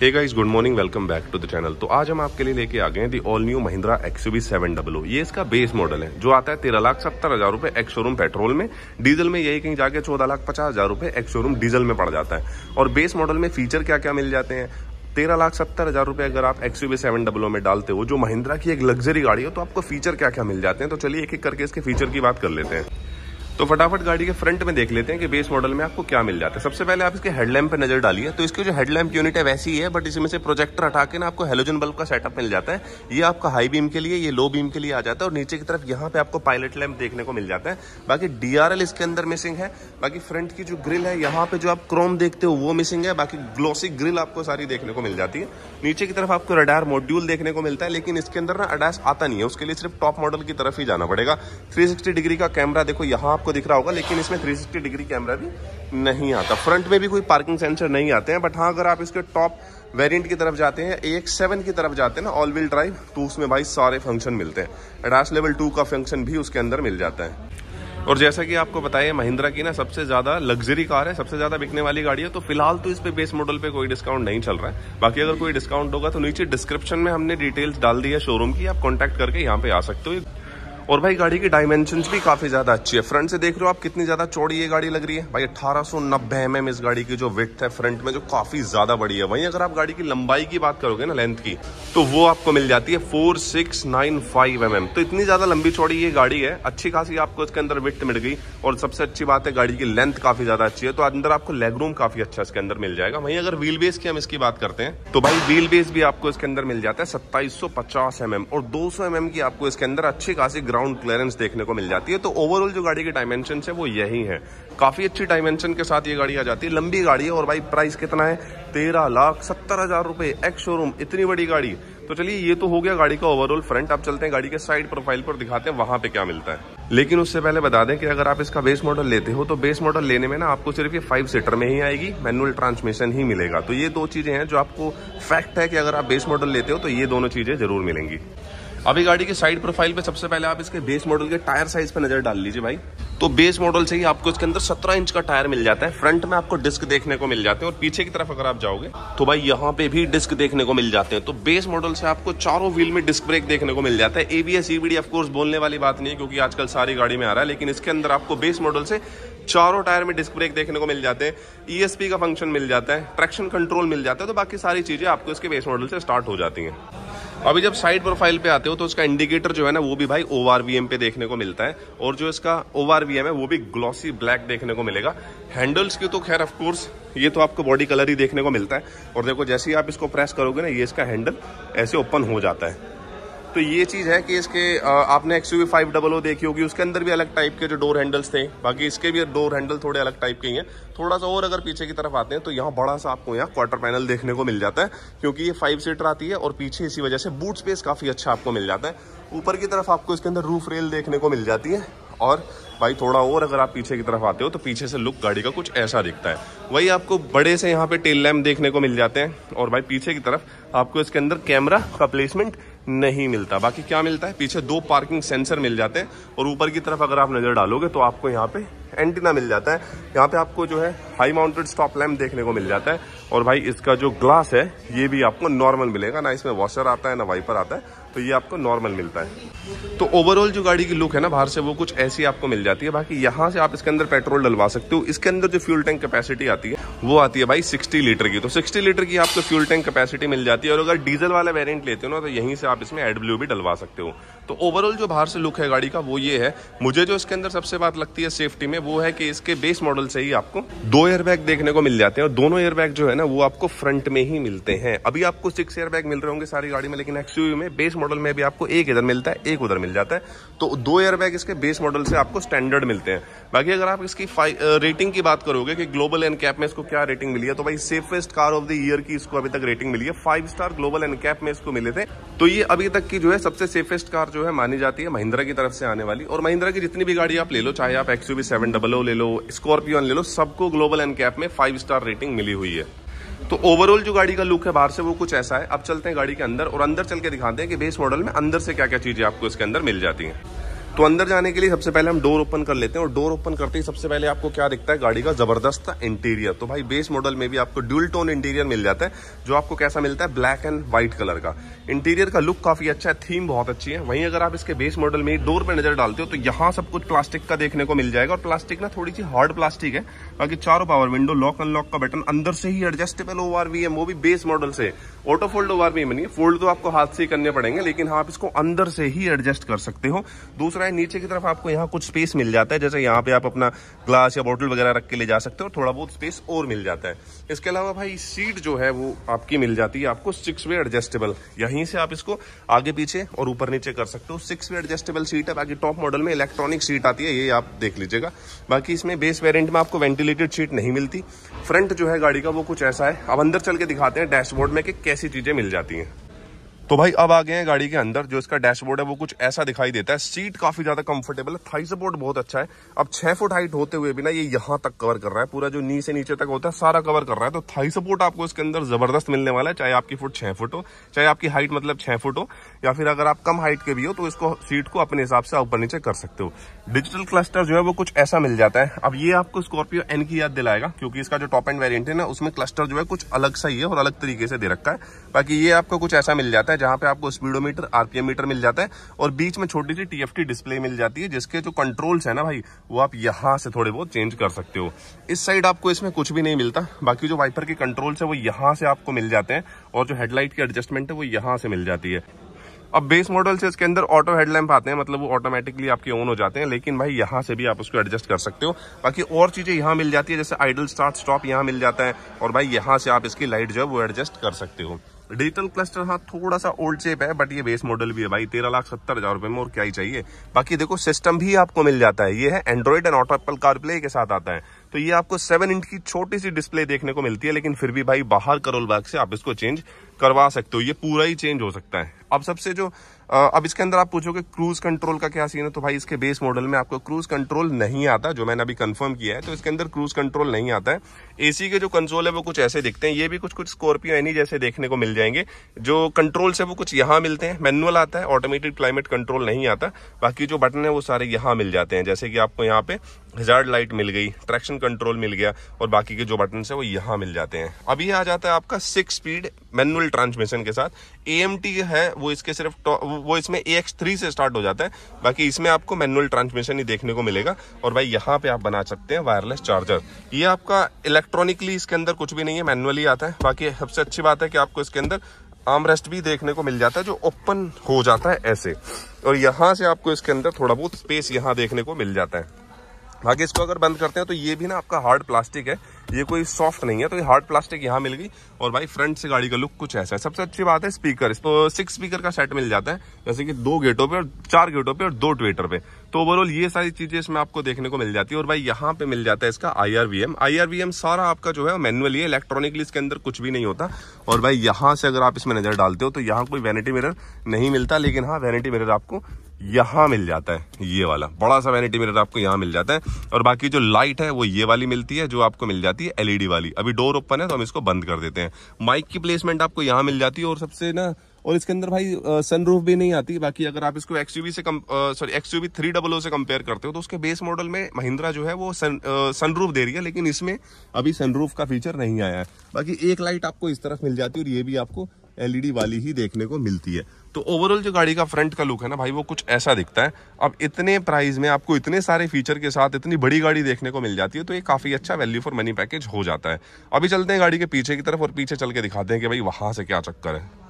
Hey guys good morning welcome back to the channel तो आज हम आपके लिए लेके आ गए हैं the all new Mahindra XUV seven double ये इसका बेस मॉडल है जो आता है तेरह लाख सत्तर हजार रुपए एक्स शोरूम पेट्रोल में डीजल में यही कहीं जाके चौदह लाख पचास हजार रुपए एक्स शोरूम डीजल में पड़ जाता है और बेस मॉडल में फीचर क्या क्या मिल जाते हैं तेरह लाख सत्तर हजार रुपए अगर आप एक्स सेवन डब्लो में डालते हो जो महिंद्रा की एक लग्जरी गाड़ी हो तो आपको फीचर क्या क्या मिल जाते हैं तो चलिए एक एक करके इसके फीचर की बात कर लेते हैं तो फटाफट गाड़ी के फ्रंट में देख लेते हैं कि बेस मॉडल में आपको क्या मिल जाता है सबसे पहले आप इसके हेडलैम्प पर नजर डालिए तो इसकी जो हेडलैम्प यूनिट है वैसी ही है बट इसमें से प्रोजेक्टर हटा के ना आपको हेलोजन बल्ब का सेटअप मिल जाता है ये आपका हाई बीम के लिए ये लो बीम के लिए आ जाता है और नीचे की तरफ यहाँ पे आपको पायलट लैम्प देखने को मिल जाता है बाकी डी इसके अंदर मिसिंग है बाकी फ्रंट की जो ग्रिल है यहाँ पे जो आप क्रोम देखते हो वो मिसिंग है बाकी ग्लोसिक ग्रिल आपको सारी देखने को मिल जाती है नीचे की तरफ आपको रडार मॉड्यूल देखने को मिलता है लेकिन इसके अंदर ना अडास आता नहीं है उसके लिए सिर्फ टॉप मॉडल की तरफ ही जाना पड़ेगा थ्री डिग्री का कैमरा देखो यहाँ आपको दिख रहा होगा लेकिन इसमें 360 डिग्री कैमरा भी नहीं आता फ्रंट में भी कोई पार्किंग सेंसर नहीं आते हैं बट हाँ अगर आप इसके टॉप वेरिएंट की तरफ जाते हैं ए सेवन की तरफ जाते हैं ना ऑल व्हील ड्राइव तो उसमें भाई सारे फंक्शन मिलते हैं एडास लेवल टू का फंक्शन भी उसके अंदर मिल जाता है और जैसा कि आपको बताया महिंद्रा की ना सबसे ज़्यादा लग्जरी कार है सबसे ज़्यादा बिकने वाली गाड़ी है तो फिलहाल तो इस पे बेस मॉडल पे कोई डिस्काउंट नहीं चल रहा है बाकी अगर कोई डिस्काउंट होगा तो नीचे डिस्क्रिप्शन में हमने डिटेल्स डाल दी है शोरूम की आप कॉन्टैक्ट करके यहाँ पे आ सकते हो और भाई गाड़ी की डायमेंशन भी काफ़ी ज़्यादा अच्छी है फ्रंट से देख रहे हो आप कितनी ज़्यादा चौड़ी ये गाड़ी लग रही है भाई अठारह सौ एम mm इस गाड़ी की जो विथ है फ्रंट में जो काफ़ी ज़्यादा बड़ी है वहीं अगर आप गाड़ी की लंबाई की बात करोगे ना लेंथ की तो वो आपको मिल जाती है four six nine five M mm। M तो इतनी ज़्यादा लंबी चौड़ी ये गाड़ी है अच्छी खासी आपको इसके अंदर विथ मिल गई और सबसे अच्छी बात है गाड़ी की लेंथ काफ़ी ज़्यादा अच्छी है तो अंदर आपको लेगरूम काफ़ी अच्छा इसके अंदर मिल जाएगा वहीं अगर व्हील बेस की हम इसकी बात करते हैं तो भाई व्हील बेस भी आपको इसके अंदर मिल जाता है सत्ताईस सौ पचास एम mm। एम और दो सौ एम एम की आपको इसके अंदर अच्छी खासी ग्राउंड क्लियरेंस देखने को मिल जाती है तो ओवरऑल जो गाड़ी के डायमेंशन है वो यही है काफ़ी अच्छी डायमेंशन के साथ ये गाड़ी आ जाती है लंबी गाड़ी है और भाई प्राइस कितना है तेरह लाख सत्तर हज़ार रुपए एक्स शोरूम इतनी बड़ी गाड़ी तो चलिए ये तो हो गया गाड़ी का ओवरऑल फ्रंट आप चलते हैं गाड़ी के साइड प्रोफाइल पर दिखाते हैं वहां पे क्या मिलता है लेकिन उससे पहले बता दें कि अगर आप इसका बेस मॉडल लेते हो तो बेस मॉडल लेने में ना आपको सिर्फ ये फाइव सीटर में ही आएगी मैनुअल ट्रांसमिशन ही मिलेगा तो ये दो चीज़ें हैं जो आपको फैक्ट है कि अगर आप बेस मॉडल लेते हो तो ये दोनों चीज़ें जरूर मिलेंगी अभी गाड़ी के साइड प्रोफाइल पे सबसे पहले आप इसके बेस मॉडल के टायर साइज पे नजर डाल लीजिए भाई तो बेस मॉडल से ही आपको इसके अंदर 17 इंच का टायर मिल जाता है फ्रंट में आपको डिस्क देखने को मिल जाते हैं और पीछे की तरफ अगर आप जाओगे तो भाई यहाँ पे भी डिस्क देखने को मिल जाते हैं तो बेस मॉडल से आपको चारों व्हील में डिस्क ब्रेक देखने को मिल जाता है एबीएस ईबीडी ऑफकोर्स बोलने वाली बात नहीं है क्योंकि आजकल सारी गाड़ी में आ रहा है लेकिन इसके अंदर आपको बेस मॉडल से चारों टायर में डिस्क ब्रेक देखने को मिल जाते हैं ईएसपी e का फंक्शन मिल जाता है ट्रैक्शन कंट्रोल मिल जाता है तो बाकी सारी चीजें आपको इसके बेस मॉडल से स्टार्ट हो जाती हैं अभी जब साइड प्रोफाइल पे आते हो तो उसका इंडिकेटर जो है ना वो भी भाई ओ पे देखने को मिलता है और जो इसका ओ है वो भी ग्लॉसी ब्लैक देखने को मिलेगा हैंडल्स की तो खैर ऑफकोर्स ये तो आपको बॉडी कलर ही देखने को मिलता है और देखो जैसे ही आप इसको प्रेस करोगे ना ये इसका हैंडल ऐसे ओपन हो जाता है तो ये चीज़ है कि इसके आपने X U five double O देखी होगी उसके अंदर भी अलग टाइप के जो डोर हैंडल्स थे बाकी इसके भी डोर हैंडल थोड़े अलग टाइप के ही हैं थोड़ा सा और अगर पीछे की तरफ आते हैं तो यहाँ बड़ा सा आपको यहाँ क्वार्टर पैनल देखने को मिल जाता है क्योंकि ये फाइव सीटर आती है और पीछे इसी वजह से बूट स्पेस काफ़ी अच्छा आपको मिल जाता है ऊपर की तरफ आपको इसके अंदर रूफ रेल देखने को मिल जाती है और भाई थोड़ा और अगर आप पीछे की तरफ आते हो तो पीछे से लुक गाड़ी का कुछ ऐसा दिखता है वही आपको बड़े से यहाँ पे टेल लैम्प देखने को मिल जाते हैं और भाई पीछे की तरफ आपको इसके अंदर कैमरा का प्लेसमेंट नहीं मिलता बाकी क्या मिलता है पीछे दो पार्किंग सेंसर मिल जाते हैं और ऊपर की तरफ अगर आप नज़र डालोगे तो आपको यहाँ पे एंटीना मिल जाता है यहाँ पे आपको जो है हाई माउंटेड स्टॉप लैम्प देखने को मिल जाता है और भाई इसका जो ग्लास है ये भी आपको नॉर्मल मिलेगा ना इसमें वॉशर आता है ना वाइपर आता है तो ये आपको नॉर्मल मिलता है तो ओवरऑल जो गाड़ी की लुक है ना बाहर से वो कुछ ऐसी आपको मिल जाती है बाकी यहाँ से आप इसके अंदर पेट्रोल डलवा सकते हो इसके अंदर जो फ्यूल टैंक कैपेसिटी आती है वो आती है भाई 60 लीटर की तो 60 लीटर की आपको फ्यूल टैंक कैपेसिटी मिल जाती है और अगर डीजल वाला वेरियंट लेते हो ना तो यहीं से आप इसमें एड ब्लू भी डलवा सकते हो तो ओवरऑल जो बाहर से लुक है गाड़ी का वो ये है मुझे जो इसके अंदर सबसे बात लगती है सेफ्टी में वो है कि इसके बेस मॉडल से ही आपको दो एयरबैग देखने को मिल जाते हैं और दोनों एयरबैग जो है ना वो आपको फ्रंट में ही मिलते हैं अभी आपको सिक्स एयरबैग मिल रहे होंगे सारी गाड़ी में लेकिन एक्सयू में बेस मॉडल में भी आपको एक इधर मिलता है एक उधर मिल जाता है तो दो एयरबैग इसके बेस मॉडल से आपको स्टैंडर्ड मिलते हैं बाकी अगर आप इसकी रेटिंग की बात करोगे कि ग्लोबल एंड कैप में इसको क्या रेटिंग मिली है तो भाई safest car of the year की इसको अभी तक रेटिंग मिली है five star global NCAP में इसको मिले थे तो ये अभी तक की जो है सबसे सेफेस्ट कार जो है मानी जाती है महिंद्रा की तरफ से आने वाली और महिंद्रा की जितनी भी गाड़ी आप ले लो चाहे आप एक्सयूवी सेवन ले लो स्कॉर्पियो ले लो सबको ग्लोबल एंड कैप में फाइव स्टार रेटिंग मिली हुई है तो ओवरऑल जो गाड़ी का लुक है बाहर से वो कुछ ऐसा है अब चलते हैं गाड़ी के अंदर और अंदर चल के दिखाते हैं कि बेस मॉडल में अंदर से क्या क्या चीज़ें आपको इसके अंदर मिल जाती हैं तो अंदर जाने के लिए सबसे पहले हम डोर ओपन कर लेते हैं और डोर ओपन करते ही सबसे पहले आपको क्या दिखता है गाड़ी का जबरदस्त इंटीरियर तो भाई बेस मॉडल में भी आपको ड्यूल टोन इंटीरियर मिल जाता है जो आपको कैसा मिलता है ब्लैक एंड व्हाइट कलर का इंटीरियर का लुक काफी अच्छा है थीम बहुत अच्छी है वहीं अगर आप इसके बेस मॉडल में डोर पर नजर डालते हो तो यहाँ सब कुछ प्लास्टिक का देखने को मिल जाएगा और प्लास्टिक ना थोड़ी सी हार्ड प्लास्टिक है बाकी चारों पावर विंडो लॉक अनलॉक का बटन अंदर से ही एडजस्टेबल ओवर भी है वो भी बेस मॉडल से ऑटो फोल्ड ओवर भी बनी है मतलब फोल्ड तो आपको हाथ से ही करने पड़ेंगे लेकिन हाँ, आप इसको अंदर से ही एडजस्ट कर सकते हो दूसरा है नीचे की तरफ आपको यहाँ कुछ स्पेस मिल जाता है जैसे यहाँ पे आप अपना ग्लास या बोतल वगैरह रख के ले जा सकते हो थोड़ा बहुत स्पेस और मिल जाता है इसके अलावा भाई सीट जो है वो आपकी मिल जाती है आपको सिक्स वे एडजस्टेबल यहीं से आप इसको आगे पीछे और ऊपर नीचे कर सकते हो सिक्स वे एडजस्टेबल सीट है बाकी टॉप मॉडल में इलेक्ट्रॉनिक सीट आती है ये आप देख लीजिएगा बाकी इसमें बेस वेरियंट में आपको वेंटिलेटेड सीट नहीं मिलती फ्रंट जो है गाड़ी का वो कुछ ऐसा है अब अंदर चल के दिखाते हैं डैशबोर्ड में कि कैसी चीज़ें मिल जाती हैं तो भाई अब आ गए हैं गाड़ी के अंदर जो इसका डैशबोर्ड है वो कुछ ऐसा दिखाई देता है सीट काफी ज्यादा कंफर्टेबल है थाई सपोर्ट बहुत अच्छा है अब छह फुट हाइट होते हुए भी ना ये यहाँ तक कवर कर रहा है पूरा जो नी से नीचे तक होता है सारा कवर कर रहा है तो थाई सपोर्ट आपको इसके अंदर जबरदस्त मिलने वाला है चाहे आपकी फुट छह फुट हो चाहे आपकी हाइट मतलब छह फुट हो या फिर अगर आप कम हाइट के भी हो तो इसको सीट को अपने हिसाब से ऊपर नीचे कर सकते हो डिजिटल क्लस्टर जो है वो कुछ ऐसा मिल जाता है अब ये आपको स्कॉर्पियो एन की याद दिलाएगा क्योंकि इसका जो टॉप एंड वेरियंट है ना उसमें क्लस्टर जो है कुछ अलग सा ही है और अलग तरीके से दे रखा है बाकी ये आपको कुछ ऐसा मिल जाता है है जहां पे आपको स्पीडोमीटर आरपीएम मीटर मिल जाता है और बीच में छोटी सी टीएफटी डिस्प्ले मिल जाती है जिसके जो कंट्रोल्स है ना भाई वो आप यहाँ से थोड़े बहुत चेंज कर सकते हो इस साइड आपको इसमें कुछ भी नहीं मिलता बाकी जो वाइपर के कंट्रोल्स है वो यहाँ से आपको मिल जाते हैं और जो हेडलाइट की एडजस्टमेंट है वो यहाँ से मिल जाती है अब बेस मॉडल से इसके अंदर ऑटो हेडलैम्प आते हैं मतलब वो ऑटोमेटिकली आपके ऑन हो जाते हैं लेकिन भाई यहाँ से भी आप उसको एडजस्ट कर सकते हो बाकी और चीज़ें यहाँ मिल जाती है जैसे आइडल स्टार्ट स्टॉप यहाँ मिल जाता है और भाई यहाँ से आप इसकी लाइट जो है वो एडजस्ट कर सकते हो डिजिटल क्लस्टर हाँ थोड़ा सा ओल्ड चेप है बट ये बेस मॉडल भी है भाई तेरह लाख सत्तर हजार रुपए में और क्या ही चाहिए बाकी देखो सिस्टम भी आपको मिल जाता है ये है एंड्रॉइड एंड ऑटोपल कारप्ले के साथ आता है तो ये आपको सेवन इंच की छोटी सी डिस्प्ले देखने को मिलती है लेकिन फिर भी भाई बाहर करोल बाग से आप इसको चेंज करवा सकते हो ये पूरा ही चेंज हो सकता है अब सबसे जो अब इसके अंदर आप पूछोगे क्रूज कंट्रोल का क्या सीन है तो भाई इसके बेस मॉडल में आपको क्रूज कंट्रोल नहीं आता जो मैंने अभी कंफर्म किया है तो इसके अंदर क्रूज कंट्रोल नहीं आता है एसी के जो कंसोल है वो कुछ ऐसे दिखते हैं ये भी कुछ कुछ स्कॉर्पियो एनी e जैसे देखने को मिल जाएंगे जो कंट्रोल से वो कुछ यहाँ मिलते हैं मैनुअल आता है ऑटोमेटिक क्लाइमेट कंट्रोल नहीं आता बाकी जो बटन है वो सारे यहाँ मिल जाते हैं जैसे कि आपको यहाँ पे हिजार्ड लाइट मिल गई ट्रैक्शन कंट्रोल मिल गया और बाकी के जो बटन है वो यहाँ मिल जाते हैं अभी आ जाता है आपका सिक्स स्पीड मैनुअल ट्रांसमिशन के साथ ए है वो इसके सिर्फ वो इसमें ए एक्स थ्री से स्टार्ट हो जाता है बाकी इसमें आपको मैनुअल ट्रांसमिशन ही देखने को मिलेगा और भाई यहाँ पे आप बना सकते हैं वायरलेस चार्जर ये आपका इलेक्ट्रॉनिकली इसके अंदर कुछ भी नहीं है मैनुअली आता है बाकी सबसे अच्छी बात है कि आपको इसके अंदर आम रेस्ट भी देखने को मिल जाता है जो ओपन हो जाता है ऐसे और यहाँ से आपको इसके अंदर थोड़ा बहुत स्पेस यहाँ देखने को मिल जाता है बाकी इसको अगर बंद करते हैं तो ये भी ना आपका हार्ड प्लास्टिक है ये कोई सॉफ्ट नहीं है तो ये हार्ड प्लास्टिक यहाँ मिल गई और भाई फ्रंट से गाड़ी का लुक कुछ ऐसा है सबसे अच्छी बात है स्पीकर तो सिक्स स्पीकर का सेट मिल जाता है जैसे कि दो गेटों पे और चार गेटों पे और दो ट्वेटर पे तो ओवरऑल ये सारी चीजें इसमें आपको देखने को मिल जाती है और भाई यहाँ पे मिल जाता है इसका आई आर सारा आपका जो है मैनुअली है इलेक्ट्रॉनिकली इसके अंदर कुछ भी नहीं होता और भाई यहाँ से अगर आप इसमें नजर डालते हो तो यहाँ कोई वैनिटी मिरर नहीं मिलता लेकिन हाँ वैनिटी मिरर आपको यहाँ मिल जाता है ये वाला बड़ा सा वैनिटी मिरर आपको यहाँ मिल जाता है और बाकी जो लाइट है वो ये वाली मिलती है जो आपको मिल जाती है जाती है एलईडी वाली अभी डोर ओपन है तो हम इसको बंद कर देते हैं माइक की प्लेसमेंट आपको यहाँ मिल जाती है और सबसे ना और इसके अंदर भाई सनरूफ भी नहीं आती बाकी अगर आप इसको एक्सयूवी से सॉरी एक्सयूवी थ्री डबल से कंपेयर करते हो तो उसके बेस मॉडल में महिंद्रा जो है वो सन सनरूफ दे रही है लेकिन इसमें अभी सनरूफ का फीचर नहीं आया है बाकी एक लाइट आपको इस तरफ मिल जाती है और ये भी आपको एलईडी वाली ही देखने को मिलती है तो ओवरऑल जो गाड़ी का फ्रंट का लुक है ना भाई वो कुछ ऐसा दिखता है अब इतने प्राइस में आपको इतने सारे फीचर के साथ इतनी बड़ी गाड़ी देखने को मिल जाती है तो ये काफ़ी अच्छा वैल्यू फॉर मनी पैकेज हो जाता है अभी चलते हैं गाड़ी के पीछे की तरफ और पीछे चल के दिखाते हैं कि भाई वहां से क्या चक्कर है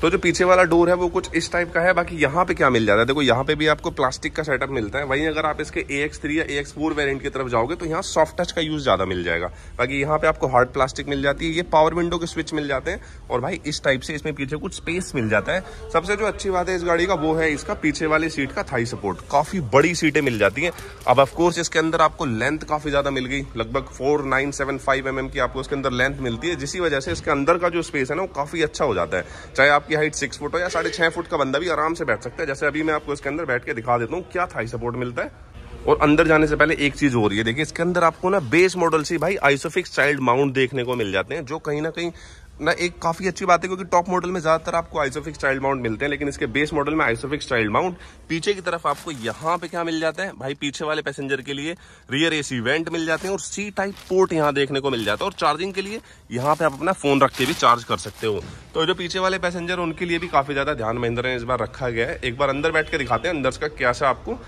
तो जो पीछे वाला डोर है वो कुछ इस टाइप का है बाकी यहाँ पे क्या मिल जाता है देखो यहाँ पे भी आपको प्लास्टिक का सेटअप मिलता है वहीं अगर आप इसके ए एक्स थ्री या ए एक्स फोर वेरियंट की तरफ जाओगे तो यहाँ सॉफ्ट टच का यूज ज्यादा मिल जाएगा बाकी यहाँ पे आपको हार्ड प्लास्टिक मिल जाती है ये पावर विंडो के स्विच मिल जाते हैं और भाई इस टाइप से इसमें पीछे कुछ स्पेस मिल जाता है सबसे जो अच्छी बात है इस गाड़ी का वो है इसका पीछे वाली सीट का थाई सपोर्ट काफी बड़ी सीटें मिल जाती है अब ऑफकोर्स इसके अंदर आपको लेंथ काफी ज्यादा मिल गई लगभग four nine seven five M M की आपको इसके अंदर लेंथ मिलती है जिसकी वजह से इसके अंदर का जो स्पेस है ना वो काफी अच्छा हो जाता है चाहे आप आपकी हाइट सिक्स फुट हो या साढ़े छह फुट का बंदा भी आराम से बैठ सकता है जैसे अभी मैं आपको इसके अंदर बैठ के दिखा देता हूँ क्या थाई सपोर्ट मिलता है और अंदर जाने से पहले एक चीज हो रही है देखिए इसके अंदर आपको ना बेस मॉडल से भाई आइसोफिक्स चाइल्ड माउंट देखने को मिल जाते हैं जो कहीं ना कहीं ना एक काफ़ी अच्छी बात है क्योंकि टॉप मॉडल में ज़्यादातर आपको आइसोफिक्स चाइल्ड माउंट मिलते हैं लेकिन इसके बेस मॉडल में आइसोफिक्स चाइल्ड माउंट पीछे की तरफ आपको यहाँ पे क्या मिल जाता है भाई पीछे वाले पैसेंजर के लिए रियर एसी वेंट मिल जाते हैं और सी टाइप पोर्ट यहाँ देखने को मिल जाता है और चार्जिंग के लिए यहाँ पे आप अपना फ़ोन रख के भी चार्ज कर सकते हो तो जो पीछे वाले पैसेंजर उनके लिए भी काफ़ी ज़्यादा ध्यान महिंद्रा ने इस बार रखा गया है एक बार अंदर बैठ के दिखाते हैं अंदर का कैसा आपको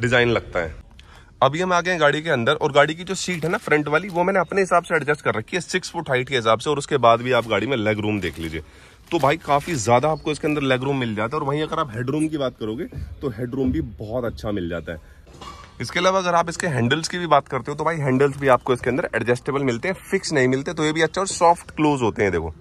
डिज़ाइन लगता है अभी हम आ गए गाड़ी के अंदर और गाड़ी की जो सीट है ना फ्रंट वाली वो मैंने अपने हिसाब से एडजस्ट कर रखी है सिक्स फुट हाइट के हिसाब से और उसके बाद भी आप गाड़ी में लेग रूम देख लीजिए तो भाई काफ़ी ज़्यादा आपको इसके अंदर लेग रूम मिल जाता है और वहीं अगर आप हेडरूम की बात करोगे तो हेडरूम भी बहुत अच्छा मिल जाता है इसके अलावा अगर आप इसके हैंडल्स की भी बात करते हो तो भाई हैंडल्स भी आपको इसके अंदर एडजस्टेबल मिलते हैं फिक्स नहीं मिलते तो ये भी अच्छा और सॉफ्ट क्लोज होते हैं देखो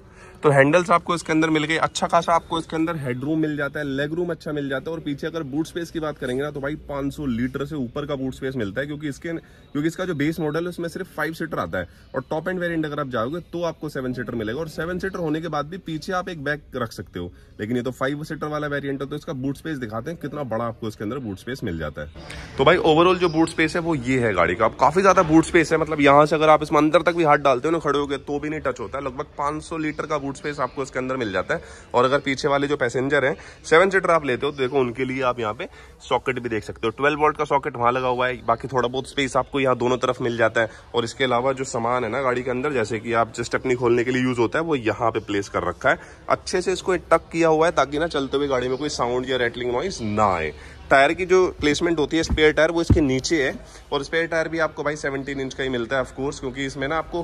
तो हैंडल्स आपको इसके अंदर मिल गए अच्छा खासा आपको इसके अंदर हेडरूम मिल जाता है लेग रूम अच्छा मिल जाता है और पीछे अगर बूट स्पेस की बात करेंगे ना तो भाई 500 लीटर से ऊपर का बूट स्पेस मिलता है क्योंकि इसके क्योंकि इसका जो बेस मॉडल है उसमें सिर्फ फाइव सीटर आता है और टॉप एंड वेरियंट अगर आप जाओगे तो आपको सेवन सीटर मिलेगा और सेवन सीटर होने के बाद भी पीछे आप एक बैग रख सकते हो लेकिन ये तो फाइव सीटर वाला वेरियंट है तो इसका बूट स्पेस दिखाते हैं कितना बड़ा आपको इसके अंदर बूट स्पेस मिल जाता है तो भाई ओवरऑल जो बूट स्पेस है वो ये है गाड़ी का काफी ज्यादा बूट स्पेस है मतलब यहाँ से अगर आप इसमें अंदर तक भी हाथ डालते हो ना खड़े हो गए तो भी नहीं टच होता है लगभग पांच लीटर का बूट स्पेस आपको इसके अंदर मिल जाता है और अगर पीछे वाले जो पैसेंजर हैं सेवन सीटर आप लेते हो तो देखो उनके लिए आप यहाँ पे सॉकेट भी देख सकते हो ट्वेल्व वोल्ट का सॉकेट वहाँ लगा हुआ है बाकी थोड़ा बहुत स्पेस आपको यहाँ दोनों तरफ मिल जाता है और इसके अलावा जो सामान है ना गाड़ी के अंदर जैसे कि आप जिस टकनी खोलने के लिए यूज़ होता है वो यहाँ पे प्लेस कर रखा है अच्छे से इसको टक किया हुआ है ताकि ना चलते हुए गाड़ी में कोई साउंड या रेटलिंग नॉइज ना आए टायर की जो प्लेसमेंट होती है स्पेयर टायर वो इसके नीचे है और स्पेयर टायर भी आपको भाई 17 इंच का ही मिलता है ऑफ कोर्स क्योंकि इसमें ना आपको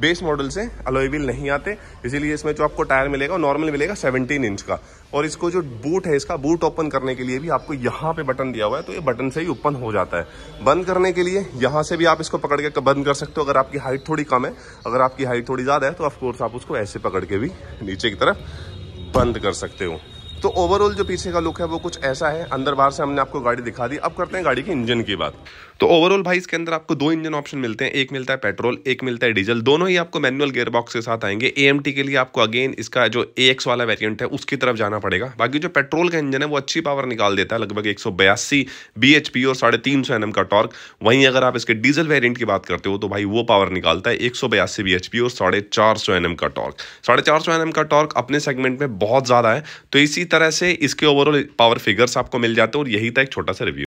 बेस मॉडल से अलोएबिल नहीं आते इसीलिए इसमें जो आपको टायर मिलेगा नॉर्मल मिलेगा 17 इंच का और इसको जो बूट है इसका बूट ओपन करने के लिए भी आपको यहाँ पे बटन दिया हुआ है तो ये बटन से ही ओपन हो जाता है बंद करने के लिए यहाँ से भी आप इसको पकड़ के बंद कर सकते हो अगर आपकी हाइट थोड़ी कम है अगर आपकी हाइट थोड़ी ज़्यादा है तो ऑफकोर्स आप उसको ऐसे पकड़ के भी नीचे की तरफ बंद कर सकते हो तो ओवरऑल जो पीछे का लुक है वो कुछ ऐसा है अंदर बाहर से हमने आपको गाड़ी दिखा दी अब करते हैं गाड़ी के इंजन की बात तो ओवरऑल भाई इसके अंदर आपको दो इंजन ऑप्शन मिलते हैं एक मिलता है पेट्रोल एक मिलता है डीजल दोनों ही आपको मैनुअल गेयरबॉक्स के साथ आएंगे ए के लिए आपको अगेन इसका जो ए वाला वेरियंट है उसकी तरफ जाना पड़ेगा बाकी जो पेट्रोल का इंजन है वो अच्छी पावर निकाल देता है लगभग एक सौ बयासी और साढ़े तीन सौ का टॉर्क वहीं अगर आप इसके डीजल वेरियंट की बात करते हो तो भाई वो पावर निकालता है एक सौ बयासी और साढ़े चार सौ का टॉर्क साढ़े चार सौ का टॉर्क अपने सेगमेंट में बहुत ज़्यादा है तो इसी तरह से इसके ओवरऑल पावर फिगर्स आपको मिल जाते हैं और यही था एक छोटा सा रिव्यू